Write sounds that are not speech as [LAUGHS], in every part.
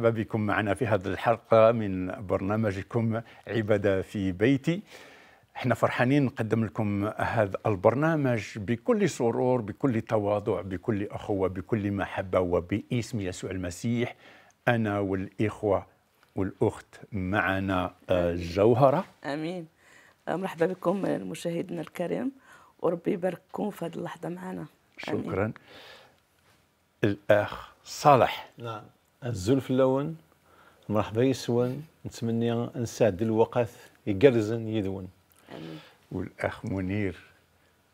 مرحبا بكم معنا في هذه الحلقة من برنامجكم عبادة في بيتي احنا فرحانين نقدم لكم هذا البرنامج بكل سرور بكل تواضع بكل أخوة بكل محبة وباسم يسوع المسيح أنا والإخوة والأخت معنا آه، جوهرة أمين آه، مرحبا بكم آه، مشاهدينا الكرام وربي يبارككم في هذه اللحظة معنا شكرا الأخ صالح نعم الزلف اللون مرحبا يسون نتمنى نسعد الوقت يقرزن يدون والاخ منير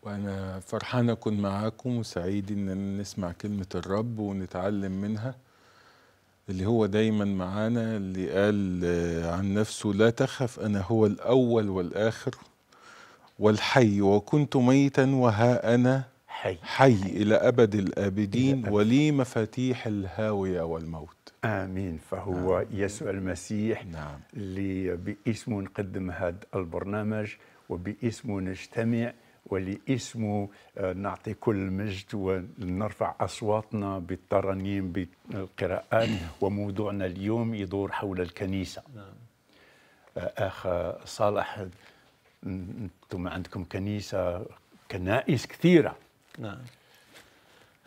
وانا فرحان اكون معاكم وسعيد ان نسمع كلمه الرب ونتعلم منها اللي هو دايما معانا اللي قال آه، عن نفسه لا تخف انا هو الاول والاخر والحي وكنت ميتا وها انا حي حي, حي الى ابد الابدين ولي مفاتيح الهاويه والموت آمين فهو آمين. يسوع المسيح نعم. اللي باسمه نقدم هذا البرنامج وباسمه نجتمع ولاسمه آه، نعطي كل مجد ونرفع اصواتنا بالترانيم بالقراءات [COUGHS] وموضوعنا اليوم يدور حول الكنيسه. نعم. آه، اخ صالح انتم عندكم كنيسه كنائس كثيره. نعم.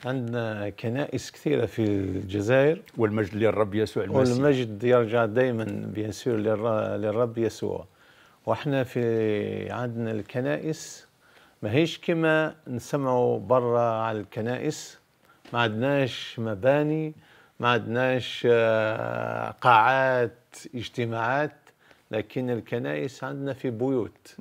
عندنا كنائس كثيرة في الجزائر والمجد للرب يسوع المسيح والمجد يرجع دائما بيان سور للرب يسوع واحنا في عندنا الكنائس ماهيش كما نسمعوا برا على الكنائس ما عندناش مباني ما عندناش آه، قاعات اجتماعات لكن الكنائس عندنا في بيوت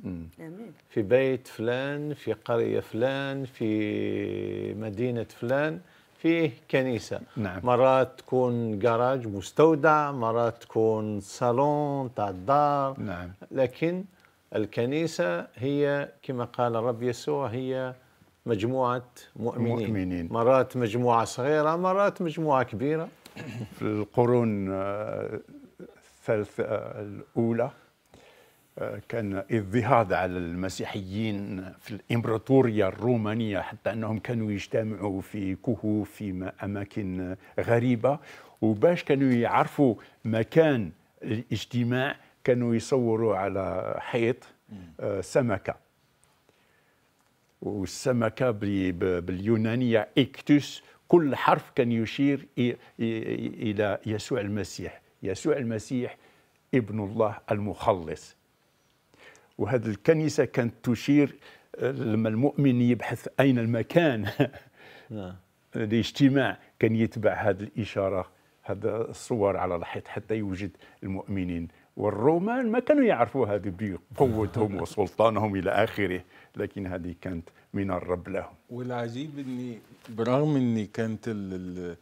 في بيت فلان في قرية فلان في مدينة فلان فيه كنيسة نعم. مرات تكون جراج مستودع مرات تكون صالون تاع الدار نعم. لكن الكنيسة هي كما قال الرب يسوع هي مجموعة مؤمنين, مؤمنين. مرات مجموعة صغيرة مرات مجموعة كبيرة في القرون آه، الثالثة آه، الأولى آه، كان اضطهاد على المسيحيين في الإمبراطورية الرومانية حتى أنهم كانوا يجتمعوا في كهوف في أماكن غريبة وباش كانوا يعرفوا مكان الاجتماع كانوا يصوروا على حيط آه، سمكة والسمكة باليونانية إكتوس كل حرف كان يشير إلى يسوع المسيح يسوع المسيح ابن الله المخلص وهذه الكنيسة كانت تشير آه، لما المؤمن يبحث أين المكان [LAUGHS] نعم. الاجتماع كان يتبع هذه الإشارة هذا الصور على الحيط حتى يوجد المؤمنين والرومان ما كانوا يعرفوا هذه بقوتهم [LAUGHS] وسلطانهم إلى آخره لكن هذه كانت من الرب لهم والعجيب أني برغم أني كانت ال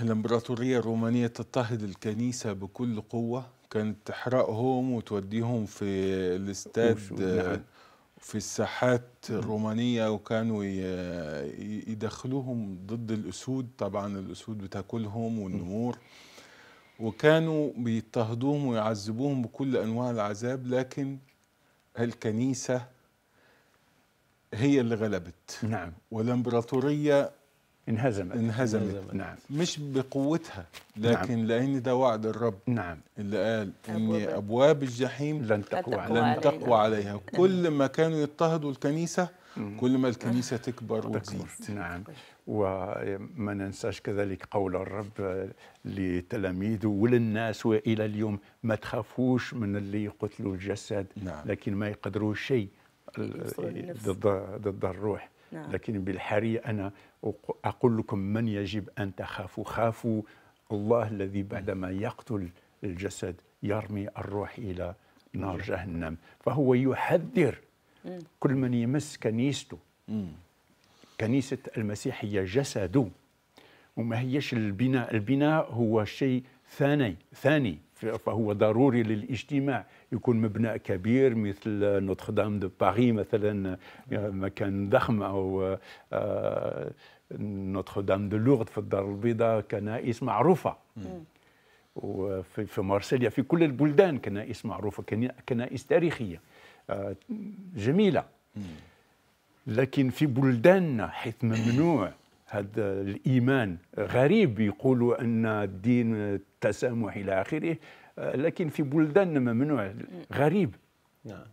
الامبراطورية الرومانية تضطهد الكنيسة بكل قوة كانت تحرقهم وتوديهم في الاستاد في الساحات الرومانية وكانوا يدخلوهم ضد الأسود طبعا الأسود بتاكلهم والنمور وكانوا بيضطهدوهم ويعذبوهم بكل أنواع العذاب لكن الكنيسة هي اللي غلبت نعم والامبراطورية انهزمت انهزمت نعم مش بقوتها نعم. لكن نعم. لان ده وعد الرب نعم اللي قال ان ابواب الجحيم لن تقوى عليها لن تقوى عليها نعم. كل ما كانوا يضطهدوا الكنيسه كل ما الكنيسه تكبر وتزيد نعم وما ننساش كذلك قول الرب لتلاميذه وللناس والى اليوم ما تخافوش من اللي يقتلوا الجسد نعم. لكن ما يقدروا شيء ضد ضد الروح نعم. لكن بالحري أنا أقول لكم من يجب أن تخافوا خافوا الله الذي بعدما يقتل الجسد يرمي الروح إلى نار نعم. جهنم فهو يحذر كل من يمس كنيسته كنيسة المسيحية جسده وما هيش البناء البناء هو شيء ثاني ثاني فهو ضروري للاجتماع يكون مبنى كبير مثل نوتردام دو باري مثلا آه، مكان ضخم او آه، نوتردام دو لورد في الدار البيضاء كنائس معروفه وفي في مارسيليا في كل البلدان كنائس معروفه كنائس تاريخيه آه، جميله لكن في بلداننا حيث ممنوع هذا الإيمان غريب يقولوا أن الدين التسامح إلى آخره لكن في بلداننا ممنوع غريب نعم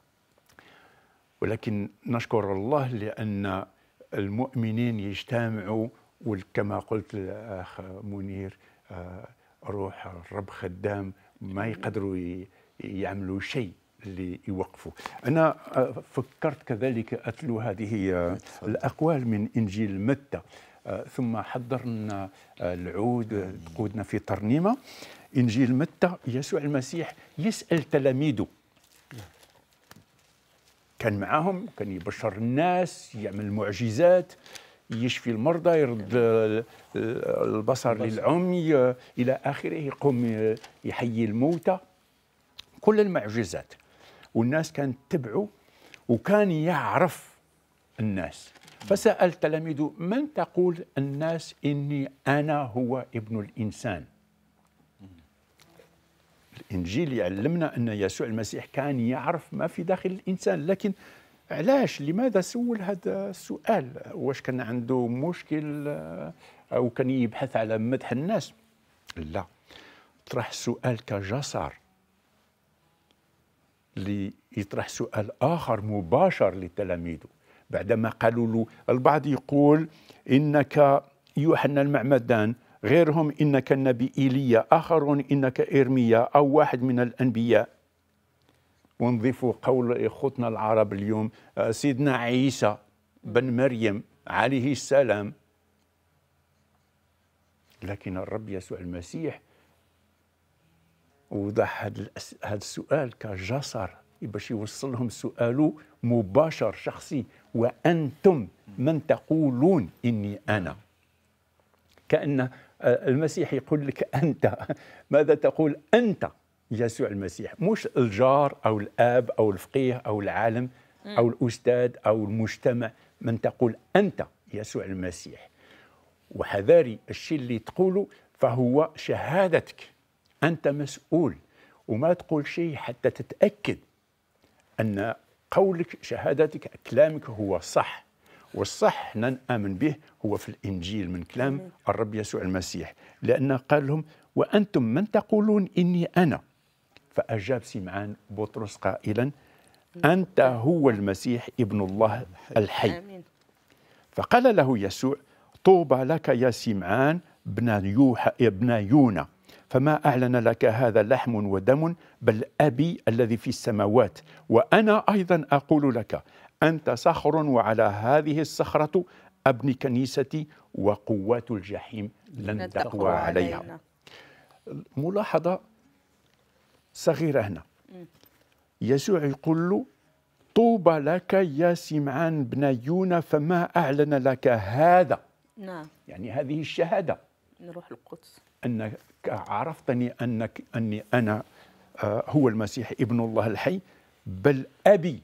ولكن نشكر الله لأن المؤمنين يجتمعوا وكما قلت الأخ منير آه، روح الرب خدام ما يقدروا يعملوا شيء اللي يوقفوا أنا آه، فكرت كذلك أتلو هذه آه، نعم، الأقوال من إنجيل متى ثم حضرنا العود تقودنا في ترنيمة إنجيل متى يسوع المسيح يسأل تلاميذه كان معاهم كان يبشر الناس يعمل معجزات يشفي المرضى يرد البصر للعمي إلى آخره يقوم يحيي الموتى كل المعجزات والناس كانت تبعه وكان يعرف الناس فسأل تلاميذه من تقول الناس إني أنا هو ابن الإنسان الإنجيل يعلمنا أن يسوع المسيح كان يعرف ما في داخل الإنسان لكن علاش لماذا سول هذا السؤال واش كان عنده مشكل أو كان يبحث على مدح الناس لا طرح السؤال كجسر ليطرح سؤال آخر مباشر لتلاميذه بعدما قالوا له البعض يقول إنك يوحنا المعمدان غيرهم إنك النبي إيليا آخر إنك إرميا أو واحد من الأنبياء ونضيف قول إخوتنا العرب اليوم آه، سيدنا عيسى بن مريم عليه السلام لكن الرب يسوع المسيح وضع هذا السؤال كجسر باش يوصلهم لهم سؤاله مباشر شخصي وأنتم من تقولون إني أنا كأن آه، المسيح يقول لك أنت [LAUGHS] ماذا تقول أنت يسوع المسيح مش الجار أو الآب أو الفقيه أو العالم أو الأستاذ أو المجتمع من تقول أنت يسوع المسيح وحذاري الشيء اللي تقوله فهو شهادتك أنت مسؤول وما تقول شيء حتى تتأكد أن قولك شهادتك كلامك هو صح والصح نآمن به هو في الإنجيل من كلام الرب يسوع المسيح لأنه قال لهم وأنتم من تقولون إني أنا فأجاب سمعان بطرس قائلا أنت هو المسيح ابن الله الحي فقال له يسوع طوبى لك يا سمعان بن يوحى ابن يونا فما أعلن لك هذا لحم ودم بل أبي الذي في السماوات وأنا أيضا أقول لك أنت صخر وعلى هذه الصخرة أبني كنيستي وقوات الجحيم لن تقوى عليها ملاحظة صغيرة هنا يسوع يقول له طوبى لك يا سمعان بن يونا فما أعلن لك هذا نعم يعني هذه الشهادة نروح القدس أنك عرفتني أنك أني أنا آه، هو المسيح ابن الله الحي بل أبي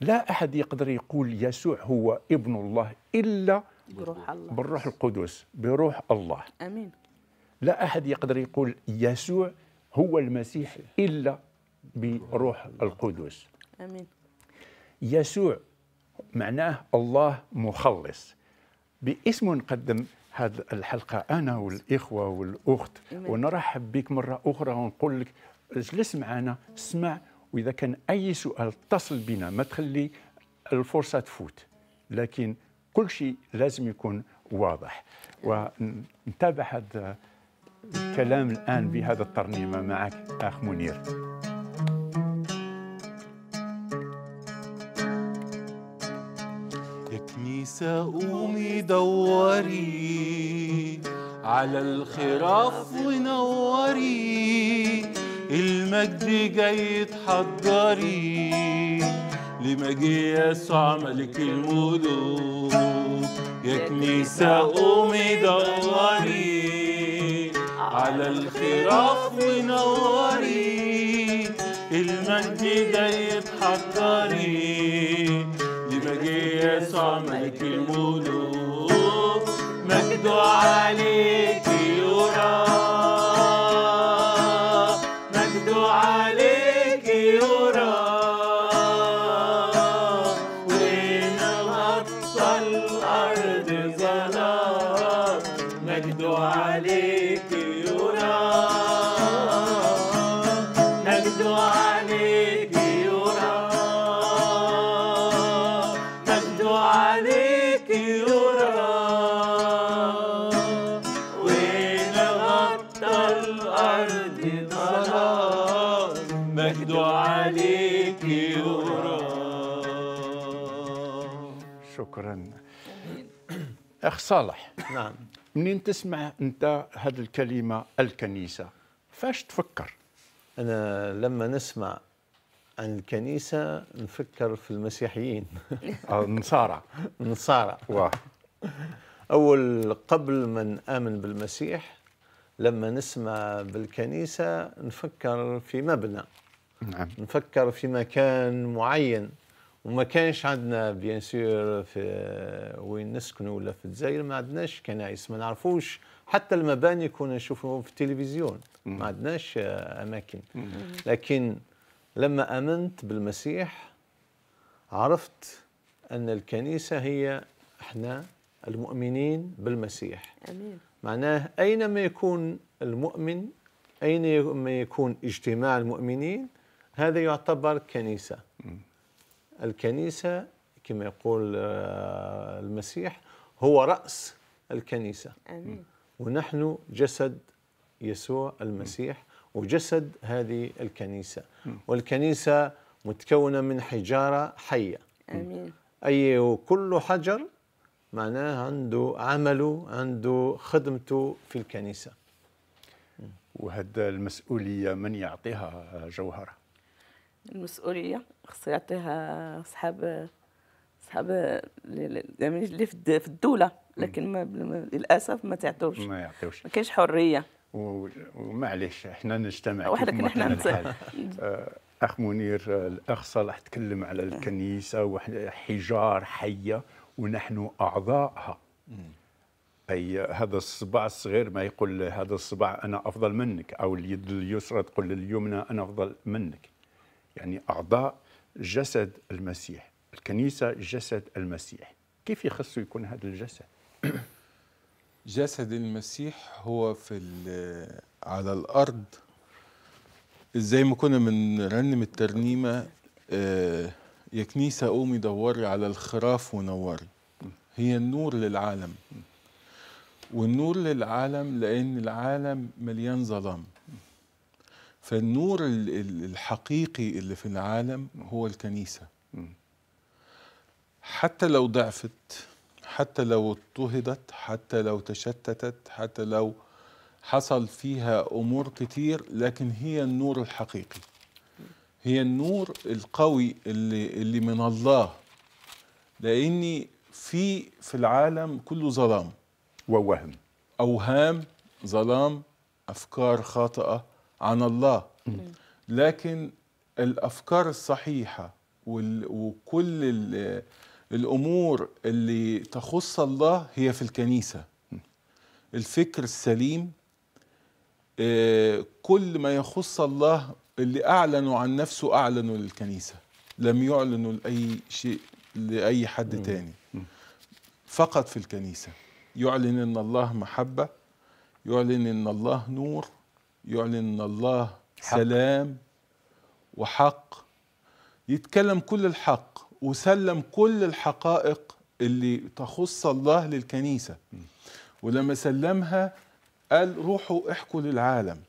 لا أحد يقدر يقول يسوع هو ابن الله إلا بروح الله بالروح القدس بروح الله امين لا احد يقدر يقول يسوع هو المسيح الا بروح القدس امين يسوع معناه الله مخلص باسم نقدم هذه الحلقة أنا والإخوة والأخت ونرحب بك مرة أخرى ونقول لك اجلس معنا اسمع وإذا كان أي سؤال اتصل بنا ما تخلي الفرصة تفوت لكن كل شيء لازم يكون واضح ونتابع هذا الكلام الآن بهذا الترنيمة معك أخ منير تقومي قومي دوري على الخراف ونوري المجد جاي تحضري لمجيء يسوع ملك الملوك يا كنيسة قومي دوري على الخراف ونوري المجد جاي تحضري يسوع ملك الملوك مجد عليكي شكرا اخ صالح نعم منين تسمع انت هذه الكلمه الكنيسه فاش تفكر انا لما نسمع عن الكنيسه نفكر في المسيحيين آه، النصارى [LAUGHS] النصارى اول قبل من امن بالمسيح لما نسمع بالكنيسه نفكر في مبنى نعم. نفكر في مكان معين وما كانش عندنا بيان سور في وين نسكنوا ولا في الجزائر ما عندناش كنائس ما نعرفوش حتى المباني كنا نشوفوا في التلفزيون ما عندناش آه، اماكن لكن لما امنت بالمسيح عرفت ان الكنيسه هي احنا المؤمنين بالمسيح امين معناه اينما يكون المؤمن اينما يكون اجتماع المؤمنين هذا يعتبر كنيسه الكنيسة كما يقول آه، المسيح هو رأس الكنيسة آمين. ونحن جسد يسوع المسيح وجسد هذه الكنيسة والكنيسة متكونة من حجارة حية آمين. أي كل حجر معناه عنده عمله عنده خدمته في الكنيسة وهذا المسؤولية من يعطيها جوهرها المسؤوليه يعطيها اصحاب اصحاب يعني اللي في الدوله لكن ما للاسف ما تعطوش ما يعطيوش ما كاينش حريه ومعليش احنا نجتمع وحدك احنا [LAUGHS] آه، اخ منير الاخ صالح تكلم على الكنيسه وحجار حيه ونحن اعضائها اي هذا الصباع الصغير ما يقول هذا الصباع انا افضل منك او اليد اليسرى تقول لليمنى انا افضل منك يعني أعضاء جسد المسيح الكنيسة جسد المسيح كيف يخص يكون هذا الجسد؟ جسد المسيح هو في على الأرض زي ما كنا بنرنم الترنيمة آه، يا كنيسة قومي دوري على الخراف ونوري هي النور للعالم والنور للعالم لأن العالم مليان ظلام فالنور الحقيقي اللي في العالم هو الكنيسة حتى لو ضعفت حتى لو اضطهدت حتى لو تشتتت حتى لو حصل فيها أمور كتير لكن هي النور الحقيقي هي النور القوي اللي, اللي من الله لأني في في العالم كله ظلام ووهم أوهام ظلام أفكار خاطئة عن الله لكن الافكار الصحيحه وكل الامور اللي تخص الله هي في الكنيسه الفكر السليم آه، كل ما يخص الله اللي اعلنوا عن نفسه اعلنوا للكنيسه لم يعلنوا لاي شيء لاي حد تاني فقط في الكنيسه يعلن ان الله محبه يعلن ان الله نور يعلن ان الله حق. سلام وحق يتكلم كل الحق وسلم كل الحقائق اللي تخص الله للكنيسة ولما سلمها قال روحوا احكوا للعالم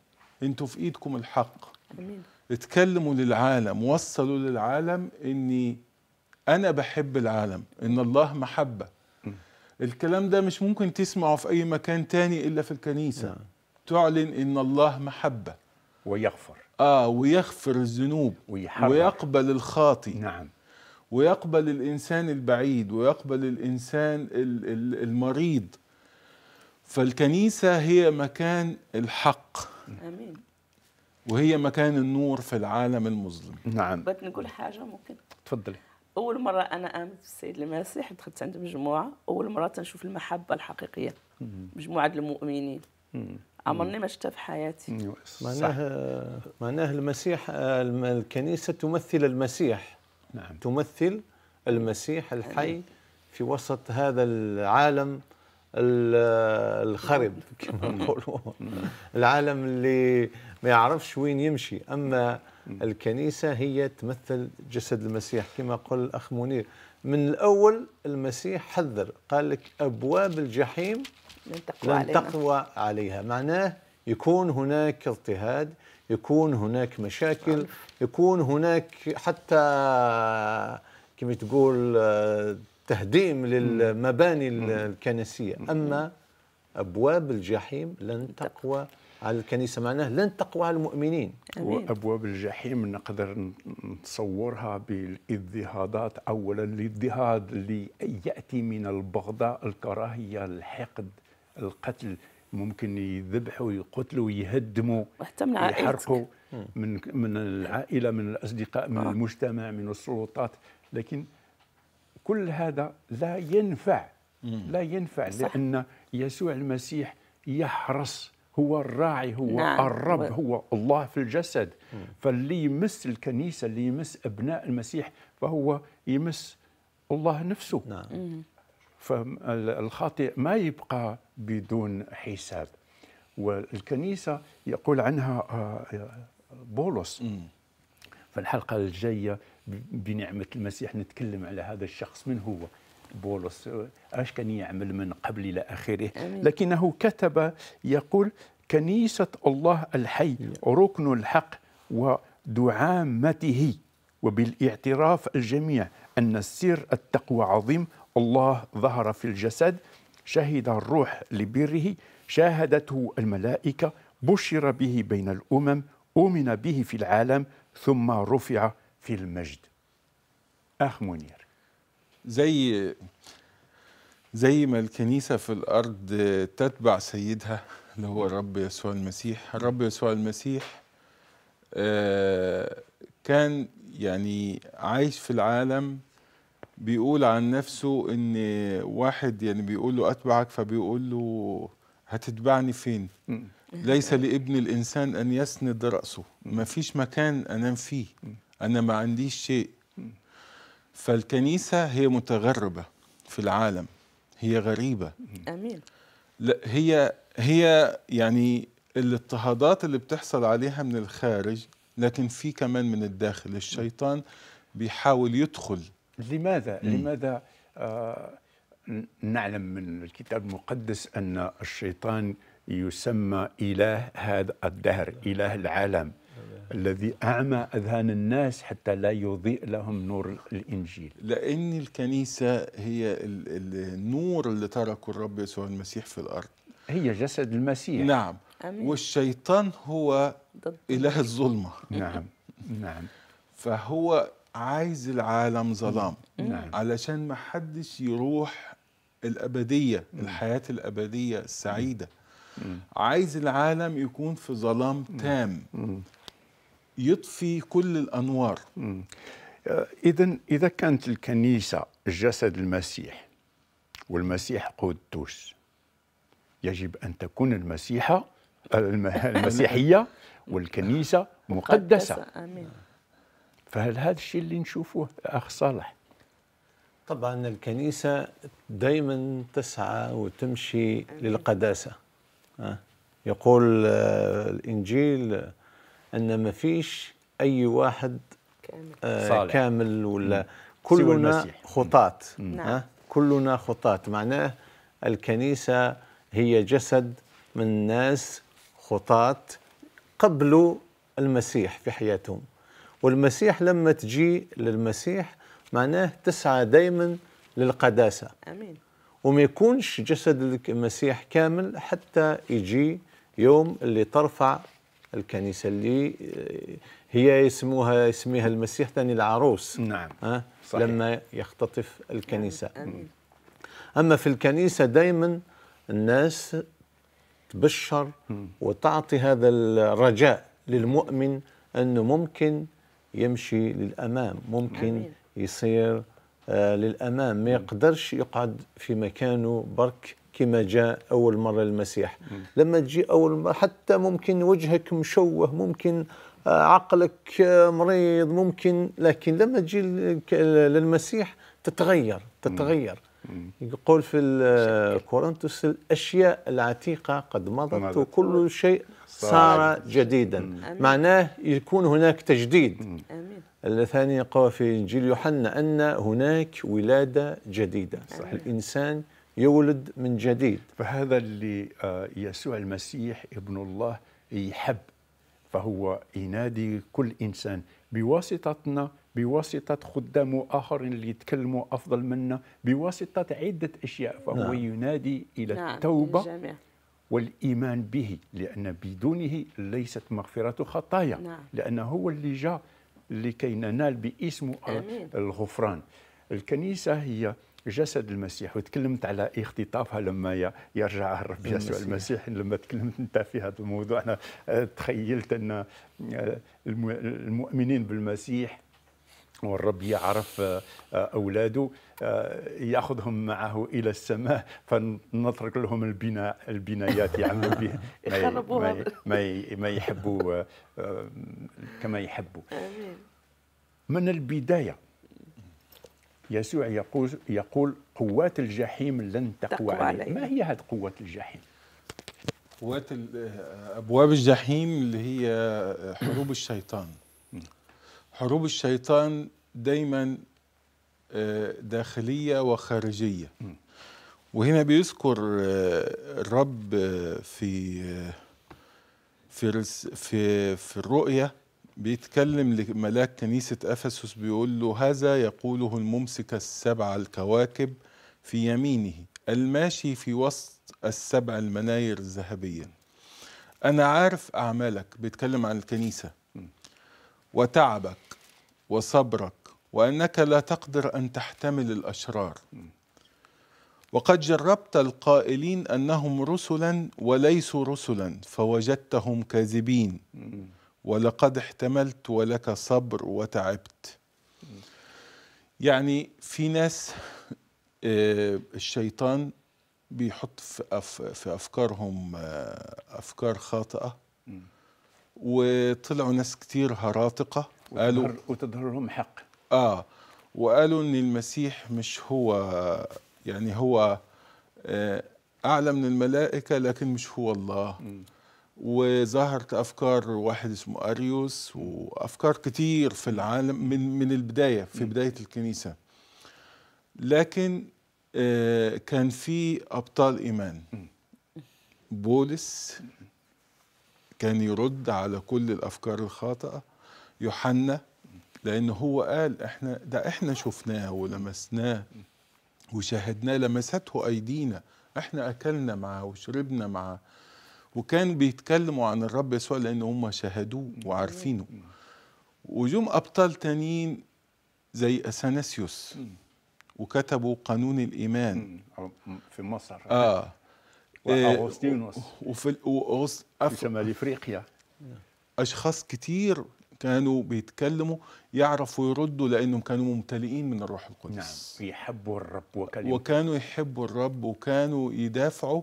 انتوا في ايدكم الحق أمين. اتكلموا للعالم وصلوا للعالم اني انا بحب العالم ان الله محبة الكلام ده مش ممكن تسمعه في اي مكان تاني الا في الكنيسة نعم. تعلن ان الله محبه ويغفر اه ويغفر الذنوب ويقبل الخاطئ نعم ويقبل الانسان البعيد ويقبل الانسان المريض فالكنيسه هي مكان الحق امين وهي مكان النور في العالم المظلم نعم بغيت نقول حاجه ممكن تفضلي اول مره انا امنت بالسيد المسيح دخلت عند مجموعه اول مره تنشوف المحبه الحقيقيه مجموعه المؤمنين عمرني ما شفتها في حياتي معناه أيوة، معناه المسيح الكنيسه تمثل المسيح نعم. تمثل المسيح الحي في وسط هذا العالم الخرب [LAUGHS] كما نقولوا العالم اللي ما يعرفش وين يمشي اما الكنيسه هي تمثل جسد المسيح كما قال الاخ منير من الاول المسيح حذر قال لك ابواب الجحيم لن تقوى, لن تقوى عليها معناه يكون هناك اضطهاد يكون هناك مشاكل يكون هناك حتى كما تقول تهديم للمباني الكنسية أما أبواب الجحيم لن تقوى على الكنيسة معناه لن تقوى على المؤمنين أمين. وأبواب الجحيم نقدر نتصورها بالاضطهادات أولا الاضطهاد اللي يأتي من البغضاء الكراهية الحقد القتل ممكن يذبحوا يقتلوا يهدموا وحتى من يحرقوا من من العائله من الاصدقاء من آه. المجتمع من السلطات لكن كل هذا لا ينفع لا ينفع صح. لان يسوع المسيح يحرص هو الراعي هو نعم. الرب هو الله في الجسد مم. فاللي يمس الكنيسه اللي يمس ابناء المسيح فهو يمس الله نفسه نعم. فالخاطئ ما يبقى بدون حساب والكنيسة يقول عنها آه، بولس في الحلقة الجاية بنعمة المسيح نتكلم على هذا الشخص من هو بولس اش كان يعمل من قبل الى اخره لكنه كتب يقول كنيسة الله الحي ركن الحق ودعامته وبالاعتراف الجميع أن السر التقوى عظيم الله ظهر في الجسد شهد الروح لبره شاهدته الملائكة بشر به بين الأمم أمن به في العالم ثم رفع في المجد أخ منير زي زي ما الكنيسة في الأرض تتبع سيدها اللي هو الرب يسوع المسيح الرب يسوع المسيح آه، كان يعني عايش في العالم بيقول عن نفسه ان واحد يعني بيقول له اتبعك فبيقول له هتتبعني فين ليس لابن الانسان ان يسند راسه ما فيش مكان انام فيه انا ما عنديش شيء فالكنيسه هي متغربه في العالم هي غريبه امين لا هي هي يعني الاضطهادات اللي بتحصل عليها من الخارج لكن في كمان من الداخل الشيطان بيحاول يدخل لماذا م. لماذا آه نعلم من الكتاب المقدس ان الشيطان يسمى اله هذا الدهر اله العالم الذي أعمى أذهان الناس حتى لا يضيء لهم نور الإنجيل لأن الكنيسة هي النور اللي تركه الرب يسوع المسيح في الأرض هي جسد المسيح نعم أمين. والشيطان هو إله الظلمة نعم نعم فهو عايز العالم ظلام نعم. نعم. علشان ما حدش يروح الأبدية مم. الحياة الأبدية السعيدة مم. عايز العالم يكون في ظلام تام مم. يطفي كل الأنوار آه، إذا إذا كانت الكنيسة جسد المسيح والمسيح قدوس يجب أن تكون المسيحة آه، [LAUGHS] المسيحية والكنيسة مقدسة, مقدسة. آمين. فهل هذا الشيء اللي نشوفه اخ صالح طبعا الكنيسه دائما تسعى وتمشي للقداسه آه. يقول آه، الانجيل ان ما فيش اي واحد كامل, آه، كامل ولا كلنا خطاة نعم. كلنا خطاة معناه الكنيسة هي جسد من ناس خطاة قبلوا المسيح في حياتهم والمسيح لما تجي للمسيح معناه تسعى دائما للقداسة أمين وما يكونش جسد المسيح كامل حتى يجي يوم اللي ترفع الكنيسة اللي هي يسموها يسميها المسيح ثاني العروس نعم أه؟ صحيح. لما يختطف الكنيسة أمين. أما في الكنيسة دايما الناس تبشر وتعطي هذا الرجاء للمؤمن أنه ممكن يمشي للامام ممكن يصير آه للامام ما يقدرش يقعد في مكانه برك كما جاء اول مره المسيح لما تجي اول مره حتى ممكن وجهك مشوه ممكن آه عقلك آه مريض ممكن لكن لما تجي للمسيح تتغير تتغير يقول في كورنثوس الاشياء العتيقه قد مضت وكل شيء صار جديدا أمين. معناه يكون هناك تجديد أمين. الثاني قال في إنجيل يوحنا أن هناك ولادة جديدة صح الإنسان يولد من جديد فهذا اللي آه، يسوع المسيح ابن الله يحب فهو ينادي كل إنسان بواسطتنا بواسطة خدام آخرين اللي يتكلموا أفضل منا بواسطة عدة أشياء فهو نعم. ينادي إلى نعم. التوبة جميع. والايمان به لان بدونه ليست مغفره خطايا نعم. لانه هو اللي جاء لكي ننال باسمه الغفران الكنيسه هي جسد المسيح وتكلمت على اختطافها لما يرجع الرب يسوع المسيح لما تكلمت انت في هذا الموضوع انا تخيلت ان المؤمنين بالمسيح والرب يعرف اولاده ياخذهم معه الى السماء فنترك لهم البناء البنايات يعملوا بها [LAUGHS] ما ما ما يحبوا آه، كما يحبوا من البدايه يسوع يقول يقول قوات الجحيم لن تقوى عليه ما هي هذه قوات الجحيم قوات آه، ابواب الجحيم اللي هي آه، حروب الشيطان حروب الشيطان دايما داخلية وخارجية وهنا بيذكر آه، الرب آه، في آه، في في في الرؤية بيتكلم لملاك كنيسة أفسس بيقول له هذا يقوله الممسك السبع الكواكب في يمينه الماشي في وسط السبع المناير ذهبيا أنا عارف أعمالك بيتكلم عن الكنيسة وتعبك وصبرك وأنك لا تقدر أن تحتمل الأشرار وقد جربت القائلين أنهم رسلا وليسوا رسلا فوجدتهم كاذبين ولقد احتملت ولك صبر وتعبت يعني في ناس آه، الشيطان بيحط في أفكارهم آه، أفكار خاطئة وطلعوا ناس كتير هراطقه قالوا وتظهر لهم حق آه وقالوا أن المسيح مش هو يعني هو آه، أعلى من الملائكة لكن مش هو الله م. وظهرت افكار واحد اسمه اريوس وافكار كتير في العالم من من البدايه في بدايه الكنيسه لكن آه، كان في ابطال ايمان بولس كان يرد على كل الافكار الخاطئه يوحنا لأن هو قال إحنا ده إحنا شفناه ولمسناه وشاهدناه لمسته أيدينا إحنا أكلنا معاه وشربنا معاه وكان بيتكلموا عن الرب يسوع لأن هم شاهدوه وعارفينه وجم أبطال تانيين زي أثناسيوس وكتبوا قانون الإيمان في مصر آه, آه. آه. وفي في شمال افريقيا اشخاص كتير كانوا بيتكلموا يعرفوا يردوا لانهم كانوا ممتلئين من الروح القدس نعم يحبوا الرب وكلمة. وكانوا يحبوا الرب وكانوا يدافعوا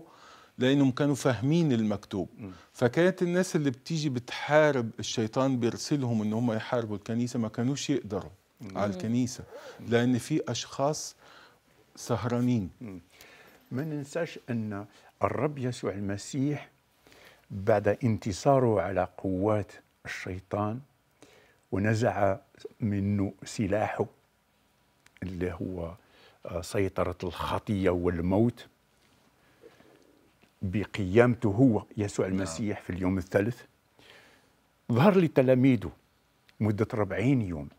لانهم كانوا فاهمين المكتوب م. فكانت الناس اللي بتيجي بتحارب الشيطان بيرسلهم ان هم يحاربوا الكنيسه ما كانوش يقدروا م. على الكنيسه لان في اشخاص سهرانين ما ننساش ان الرب يسوع المسيح بعد انتصاره على قوات الشيطان ونزع منه سلاحه اللي هو آه، سيطرة الخطية والموت بقيامته هو يسوع نعم. المسيح في اليوم الثالث ظهر لتلاميذه مدة 40 يوم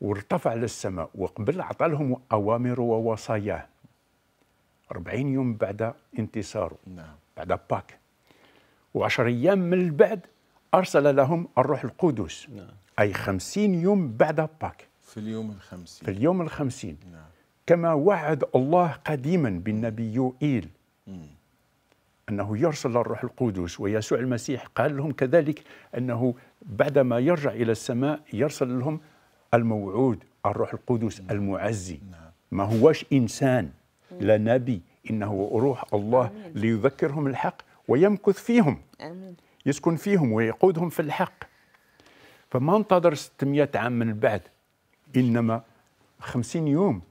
وارتفع للسماء وقبل عطالهم لهم أوامره ووصاياه 40 يوم بعد انتصاره نعم. بعد باك و10 أيام من بعد أرسل لهم الروح القدس نعم. أي خمسين يوم بعد باك في اليوم الخمسين في اليوم الخمسين نعم. كما وعد الله قديما بالنبي يوئيل أنه يرسل الروح القدس ويسوع المسيح قال لهم كذلك أنه بعدما يرجع إلى السماء يرسل لهم الموعود الروح القدس نعم. المعزي نعم. ما هوش إنسان لا نبي إنه روح الله ليذكرهم الحق ويمكث فيهم آمين. يسكن فيهم ويقودهم في الحق فما انتظر 600 عام من بعد إنما 50 يوم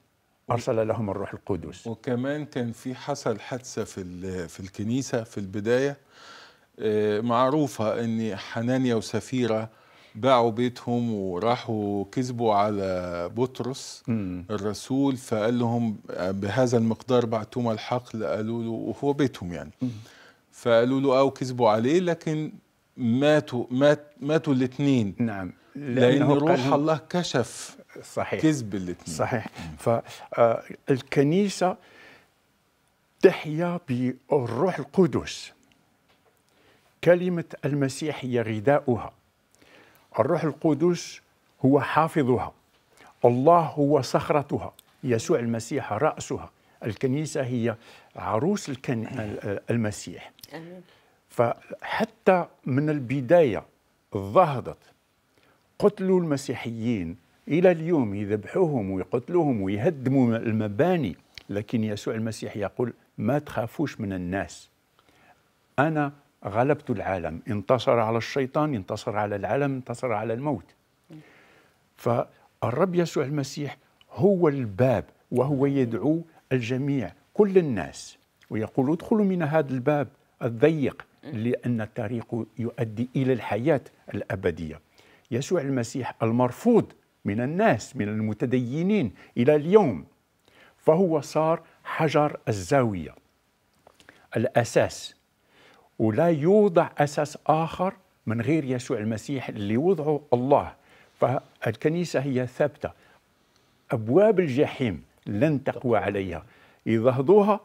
أرسل لهم الروح القدس وكمان كان في حصل حادثة في, في الكنيسة في البداية آه، معروفة أن حنانيا وسفيرة باعوا بيتهم وراحوا كذبوا على بطرس الرسول فقال لهم آه، بهذا المقدار بعتوما الحقل قالوا له وهو بيتهم يعني فقالوا له اه كذبوا عليه لكن ماتوا مات ماتوا الاثنين نعم لأن روح الله كشف صحيح كذب الاثنين صحيح فالكنيسة آه، تحيا بالروح القدس كلمة المسيح هي غذاؤها الروح القدس هو حافظها الله هو صخرتها يسوع المسيح رأسها الكنيسة هي عروس الكن... المسيح فحتى من البداية ضهضت قتلوا المسيحيين إلى اليوم يذبحوهم ويقتلوهم ويهدموا المباني لكن يسوع المسيح يقول ما تخافوش من الناس أنا غلبت العالم انتصر على الشيطان انتصر على العالم انتصر على الموت فالرب يسوع المسيح هو الباب وهو يدعو الجميع كل الناس ويقول ادخلوا من هذا الباب الضيق لأن الطريق يؤدي إلى الحياة الأبدية يسوع المسيح المرفوض من الناس من المتدينين إلى اليوم فهو صار حجر الزاوية الأساس ولا يوضع أساس آخر من غير يسوع المسيح اللي وضعه الله فالكنيسة هي ثابتة أبواب الجحيم لن تقوى عليها يضهضوها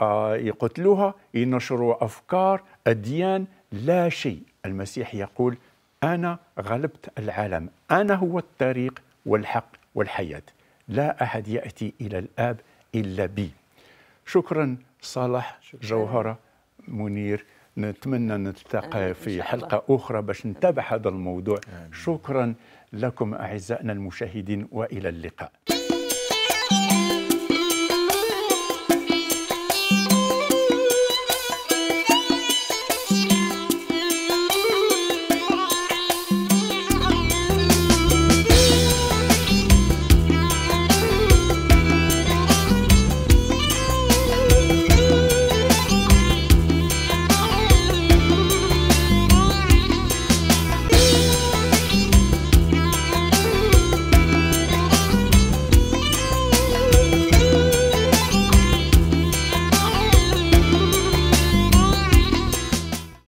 آه، يقتلوها ينشروا أفكار أديان لا شيء المسيح يقول أنا غلبت العالم أنا هو الطريق والحق والحياة لا أحد يأتي إلى الآب إلا بي شكرا صالح شكرا. جوهرة منير نتمنى نلتقى في حلقة أخرى باش نتابع هذا الموضوع شكرا لكم أعزائنا المشاهدين وإلى اللقاء